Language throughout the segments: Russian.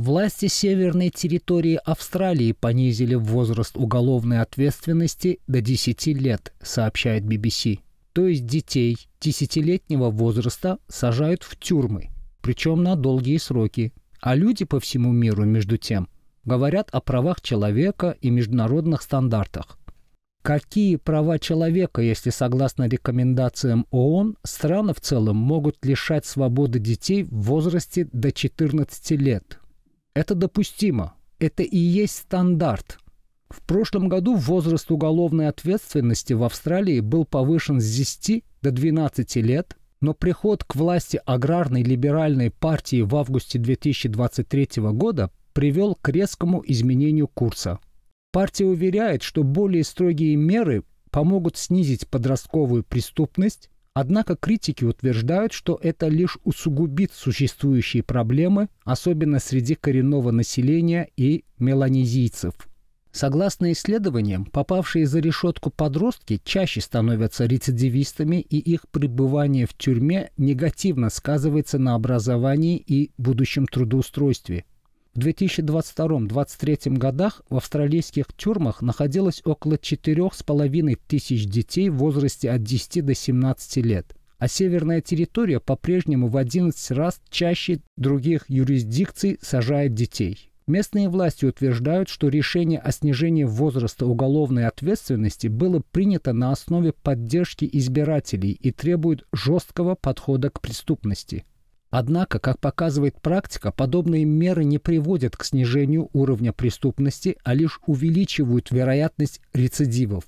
Власти северной территории Австралии понизили возраст уголовной ответственности до 10 лет, сообщает BBC. То есть детей десятилетнего возраста сажают в тюрьмы, причем на долгие сроки. А люди по всему миру, между тем, говорят о правах человека и международных стандартах. Какие права человека, если согласно рекомендациям ООН, страны в целом могут лишать свободы детей в возрасте до 14 лет? Это допустимо. Это и есть стандарт. В прошлом году возраст уголовной ответственности в Австралии был повышен с 10 до 12 лет, но приход к власти аграрной либеральной партии в августе 2023 года привел к резкому изменению курса. Партия уверяет, что более строгие меры помогут снизить подростковую преступность, Однако критики утверждают, что это лишь усугубит существующие проблемы, особенно среди коренного населения и меланезийцев. Согласно исследованиям, попавшие за решетку подростки чаще становятся рецидивистами, и их пребывание в тюрьме негативно сказывается на образовании и будущем трудоустройстве. В 2022-2023 годах в австралийских тюрьмах находилось около 4,5 тысяч детей в возрасте от 10 до 17 лет – а северная территория по-прежнему в 11 раз чаще других юрисдикций сажает детей. Местные власти утверждают, что решение о снижении возраста уголовной ответственности было принято на основе поддержки избирателей и требует жесткого подхода к преступности. Однако, как показывает практика, подобные меры не приводят к снижению уровня преступности, а лишь увеличивают вероятность рецидивов.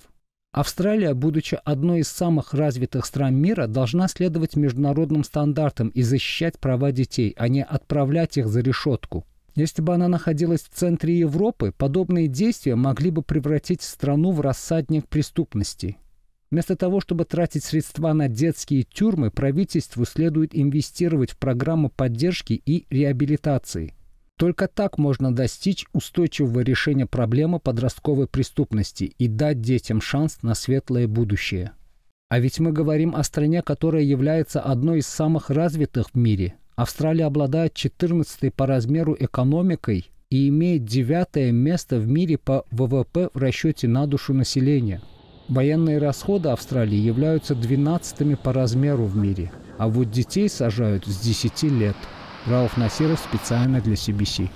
Австралия, будучи одной из самых развитых стран мира, должна следовать международным стандартам и защищать права детей, а не отправлять их за решетку. Если бы она находилась в центре Европы, подобные действия могли бы превратить страну в рассадник преступности. Вместо того, чтобы тратить средства на детские тюрьмы, правительству следует инвестировать в программы поддержки и реабилитации. Только так можно достичь устойчивого решения проблемы подростковой преступности и дать детям шанс на светлое будущее. А ведь мы говорим о стране, которая является одной из самых развитых в мире. Австралия обладает 14 по размеру экономикой и имеет девятое место в мире по ВВП в расчете на душу населения – Военные расходы Австралии являются двенадцатыми по размеру в мире, а вот детей сажают с 10 лет. Рауф Насиров специально для CBC.